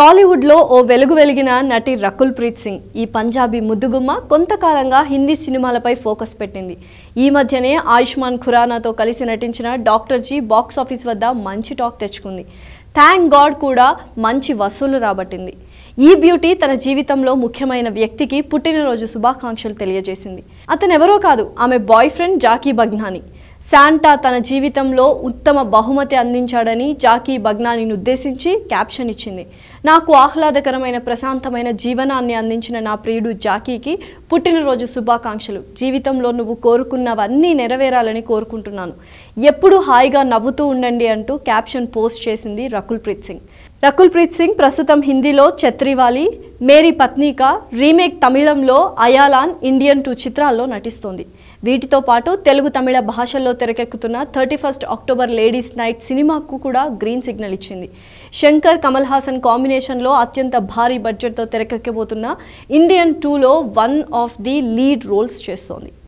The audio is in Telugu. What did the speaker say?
టాలీవుడ్లో ఓ వెలుగు వెలిగిన నటి రకుల్ ప్రీత్ సింగ్ ఈ పంజాబీ ముద్దుగుమ్మ కొంతకాలంగా హిందీ సినిమాలపై ఫోకస్ పెట్టింది ఈ మధ్యనే ఆయుష్మాన్ ఖురానాతో కలిసి నటించిన డాక్టర్ జీ బాక్సాఫీస్ వద్ద మంచి టాక్ తెచ్చుకుంది థ్యాంక్ గాడ్ కూడా మంచి వసూలు రాబట్టింది ఈ బ్యూటీ తన జీవితంలో ముఖ్యమైన వ్యక్తికి పుట్టినరోజు శుభాకాంక్షలు తెలియజేసింది అతనెవరో కాదు ఆమె బాయ్ ఫ్రెండ్ జాకీ బగ్నాని శాంటా తన జీవితంలో ఉత్తమ బహుమతి అందించాడని జాకీ భగ్నానిని ఉద్దేశించి క్యాప్షన్ ఇచ్చింది నాకు ఆహ్లాదకరమైన ప్రశాంతమైన జీవనాన్ని అందించిన నా ప్రియుడు జాకీకి పుట్టినరోజు శుభాకాంక్షలు జీవితంలో నువ్వు కోరుకున్నవన్నీ నెరవేరాలని కోరుకుంటున్నాను ఎప్పుడూ హాయిగా నవ్వుతూ ఉండండి అంటూ క్యాప్షన్ పోస్ట్ చేసింది రకుల్ ప్రీత్ సింగ్ రకుల్ ప్రీత్ సింగ్ ప్రస్తుతం హిందీలో ఛత్రివాలి మేరీ పత్నిక రీమేక్ తమిళంలో అయాలాన్ ఇండియన్ టూ చిత్రాల్లో నటిస్తోంది వీటితో పాటు తెలుగు తమిళ భాషల్లో తెరకెక్కుతున్న thirty first October ladies night సినిమాకు కూడా గ్రీన్ సిగ్నల్ ఇచ్చింది శంకర్ కమల్ హాసన్ కాంబినేషన్లో అత్యంత భారీ బడ్జెట్తో తెరకెక్కబోతున్న ఇండియన్ టూలో one of the lead roles చేస్తోంది